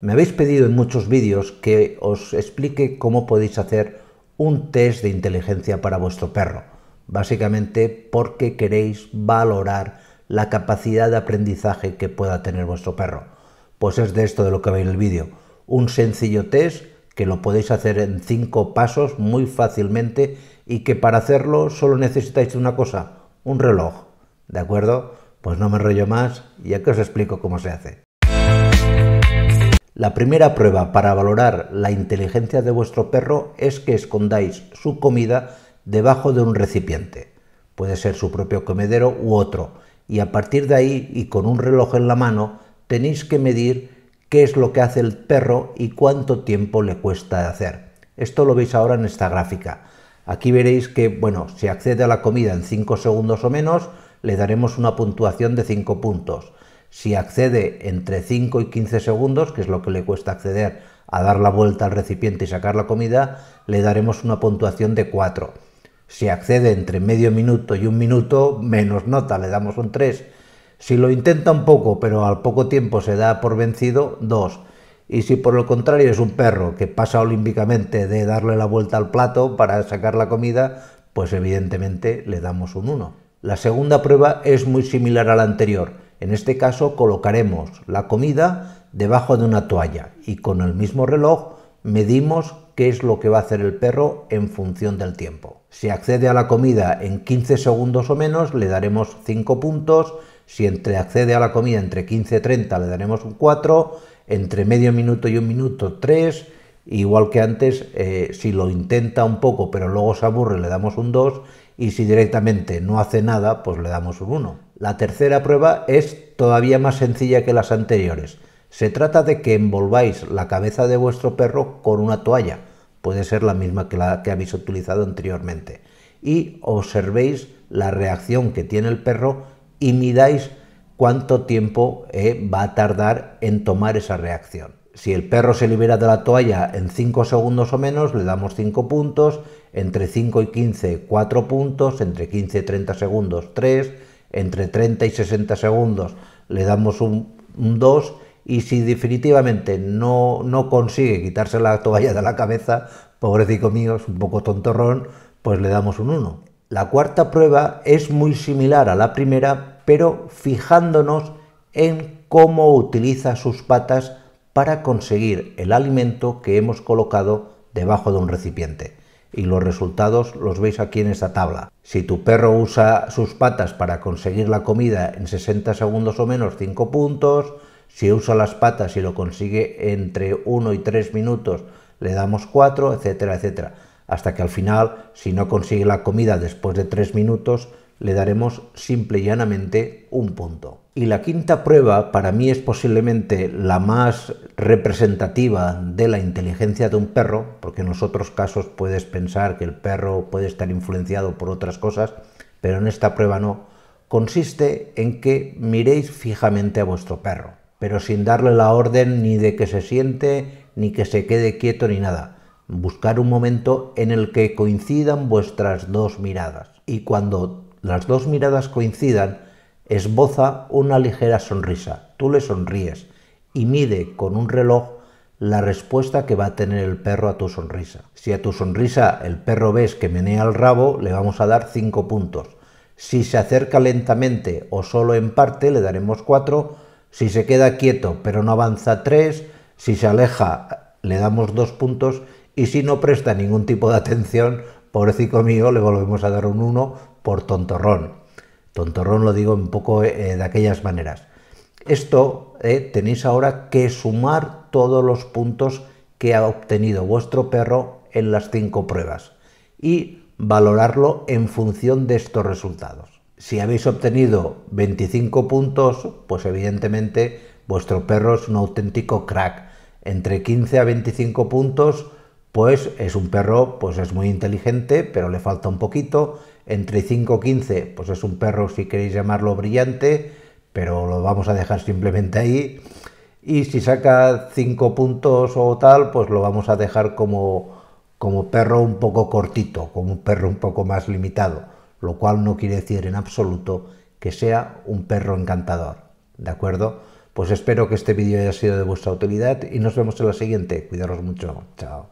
Me habéis pedido en muchos vídeos que os explique cómo podéis hacer un test de inteligencia para vuestro perro, básicamente porque queréis valorar la capacidad de aprendizaje que pueda tener vuestro perro. Pues es de esto de lo que veis en el vídeo, un sencillo test que lo podéis hacer en cinco pasos muy fácilmente y que para hacerlo solo necesitáis una cosa, un reloj, ¿de acuerdo? Pues no me enrollo más y que os explico cómo se hace. La primera prueba para valorar la inteligencia de vuestro perro es que escondáis su comida debajo de un recipiente. Puede ser su propio comedero u otro. Y a partir de ahí, y con un reloj en la mano, tenéis que medir qué es lo que hace el perro y cuánto tiempo le cuesta hacer. Esto lo veis ahora en esta gráfica. Aquí veréis que, bueno, si accede a la comida en 5 segundos o menos, le daremos una puntuación de 5 puntos si accede entre 5 y 15 segundos, que es lo que le cuesta acceder a dar la vuelta al recipiente y sacar la comida, le daremos una puntuación de 4. Si accede entre medio minuto y un minuto, menos nota, le damos un 3. Si lo intenta un poco, pero al poco tiempo se da por vencido, 2. Y si por el contrario es un perro que pasa olímpicamente de darle la vuelta al plato para sacar la comida, pues evidentemente le damos un 1. La segunda prueba es muy similar a la anterior en este caso colocaremos la comida debajo de una toalla y con el mismo reloj medimos qué es lo que va a hacer el perro en función del tiempo. Si accede a la comida en 15 segundos o menos, le daremos 5 puntos. Si entre accede a la comida entre 15 y 30, le daremos un 4. Entre medio minuto y un minuto, 3. Igual que antes, eh, si lo intenta un poco pero luego se aburre, le damos un 2. Y si directamente no hace nada, pues le damos un 1. La tercera prueba es todavía más sencilla que las anteriores. Se trata de que envolváis la cabeza de vuestro perro con una toalla, puede ser la misma que la que habéis utilizado anteriormente, y observéis la reacción que tiene el perro y midáis cuánto tiempo eh, va a tardar en tomar esa reacción. Si el perro se libera de la toalla en 5 segundos o menos, le damos 5 puntos, entre 5 y 15, 4 puntos, entre 15 y 30 segundos, 3, entre 30 y 60 segundos le damos un, 2 y si definitivamente no, no consigue quitarse la toalla de la cabeza, pobrecito mío, es un poco tontorrón, pues le damos un 1. La cuarta prueba es muy similar a la primera, pero fijándonos en cómo utiliza sus patas para conseguir el alimento que hemos colocado debajo de un recipiente y los resultados los veis aquí en esta tabla. Si tu perro usa sus patas para conseguir la comida en 60 segundos o menos, 5 puntos. Si usa las patas y lo consigue entre 1 y 3 minutos, le damos 4, etcétera, etcétera. Hasta que al final, si no consigue la comida después de 3 minutos, le daremos simple y llanamente un punto. Y la quinta prueba para mí es posiblemente la más representativa de la inteligencia de un perro, porque en los otros casos puedes pensar que el perro puede estar influenciado por otras cosas, pero en esta prueba no. Consiste en que miréis fijamente a vuestro perro, pero sin darle la orden ni de que se siente, ni que se quede quieto, ni nada buscar un momento en el que coincidan vuestras dos miradas. Y cuando las dos miradas coincidan, esboza una ligera sonrisa. Tú le sonríes y mide con un reloj la respuesta que va a tener el perro a tu sonrisa. Si a tu sonrisa el perro ves que menea el rabo, le vamos a dar 5 puntos. Si se acerca lentamente o solo en parte, le daremos 4. Si se queda quieto pero no avanza 3. Si se aleja, le damos 2 puntos. Y si no presta ningún tipo de atención, pobrecito mío, le volvemos a dar un 1 por tontorrón. Tontorrón lo digo un poco eh, de aquellas maneras. Esto eh, tenéis ahora que sumar todos los puntos que ha obtenido vuestro perro en las cinco pruebas y valorarlo en función de estos resultados. Si habéis obtenido 25 puntos, pues evidentemente vuestro perro es un auténtico crack. Entre 15 a 25 puntos pues es un perro, pues es muy inteligente, pero le falta un poquito. Entre 5 y 15, pues es un perro, si queréis llamarlo brillante, pero lo vamos a dejar simplemente ahí. Y si saca 5 puntos o tal, pues lo vamos a dejar como, como perro un poco cortito, como un perro un poco más limitado, lo cual no quiere decir en absoluto que sea un perro encantador. ¿De acuerdo? Pues espero que este vídeo haya sido de vuestra utilidad y nos vemos en la siguiente. Cuidaros mucho. Chao.